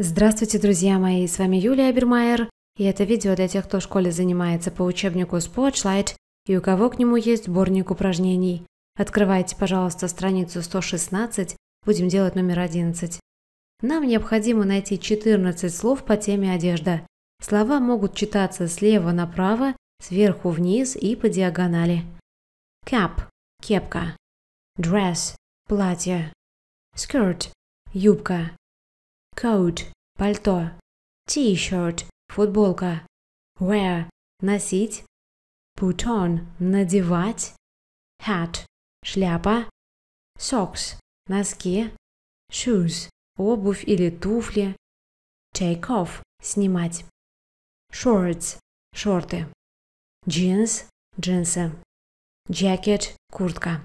Здравствуйте, друзья мои, с вами Юлия Бермайер, и это видео для тех, кто в школе занимается по учебнику Spotlight и у кого к нему есть сборник упражнений. Открывайте, пожалуйста, страницу 116, будем делать номер 11. Нам необходимо найти 14 слов по теме одежда. Слова могут читаться слева направо, сверху вниз и по диагонали. Cap – кепка. Dress – платье. Skirt – юбка coat – пальто, t-shirt – футболка, wear – носить, put on – надевать, hat – шляпа, socks – носки, shoes – обувь или туфли, take off – снимать, shorts – шорты, jeans – джинсы, jacket – куртка.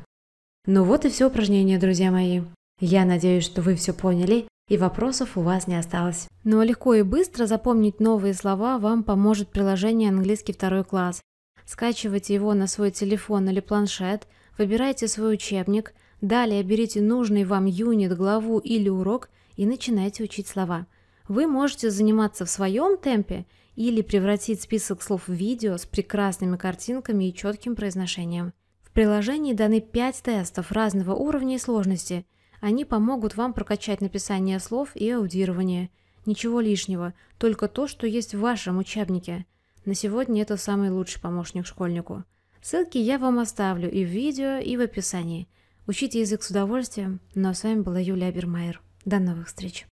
Ну вот и все упражнения, друзья мои. Я надеюсь, что вы все поняли и вопросов у вас не осталось. Но ну, а легко и быстро запомнить новые слова вам поможет приложение «Английский второй класс». Скачивайте его на свой телефон или планшет, выбирайте свой учебник, далее берите нужный вам юнит, главу или урок и начинайте учить слова. Вы можете заниматься в своем темпе или превратить список слов в видео с прекрасными картинками и четким произношением. В приложении даны 5 тестов разного уровня и сложности – они помогут вам прокачать написание слов и аудирование. Ничего лишнего, только то, что есть в вашем учебнике. На сегодня это самый лучший помощник школьнику. Ссылки я вам оставлю и в видео, и в описании. Учите язык с удовольствием. Ну а с вами была Юлия Бермайер. До новых встреч!